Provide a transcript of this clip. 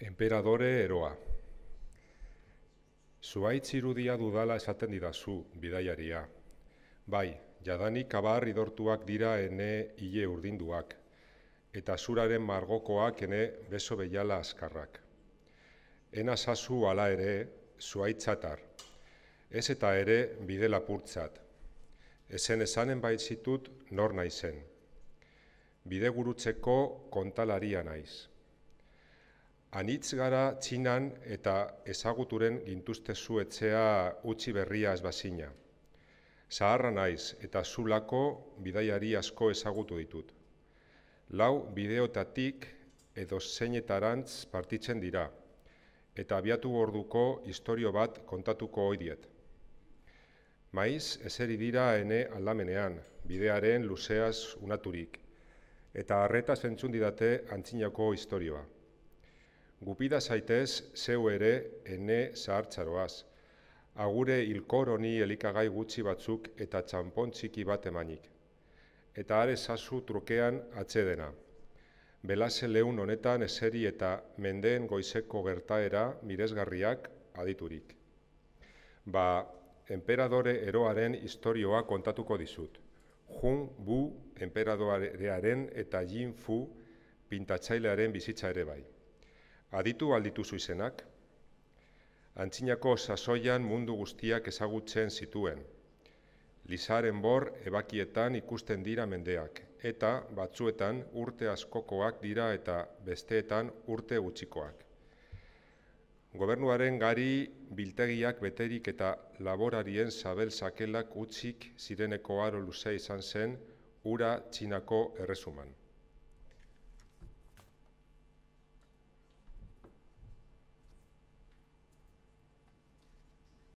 Emperadore eroa. Zuaitz irudia dudala esaten didazu, bidaiaria. Bai, jadanik kabar idortuak dira ene hile urdinduak, eta zuraren margokoak ene beso behiala askarrak. Ena zazu ala ere, zuaitzatar. Ez eta ere, bide lapurtzat. Ezen esanen baitzitut, nor naizen. Bide gurutzeko kontalaria naiz. Anitz gara txinan eta ezaguturen gintuzte zuetzea utzi berria ezbazina. Zaharra naiz eta zulako bidaiari asko ezagutu ditut. Lau bideotatik edo zeinetarantz partitzen dira, eta abiatu orduko historio bat kontatuko hoidiet. Maiz, eseri dira ene aldamenean, bidearen luzeaz unaturik, eta harreta didate antzinako historioa. Gupida zaitez zeu ere ene zahartzaroaz. Agure honi elikagai gutxi batzuk eta txampon txiki bat emanik. Eta are sasu trukean atzedena. Belase lehun honetan eseri eta mendeen goizeko gertaera miresgarriak aditurik. Ba, emperadore eroaren historioa kontatuko dizut. Jun Bu emperadorearen eta Jin Fu pintatzailearen bizitza ere bai aditu alditu zuizenak. Antzinako sasoian mundu guztiak ezagutzen zituen. Lizaren bor ebakietan ikusten dira mendeak, eta batzuetan urte askokoak dira eta besteetan urte gutxikoak. Gobernuaren gari biltegiak beterik eta laborarien zabel sakelak utzik zireneko aro luzea izan zen ura txinako erresuman.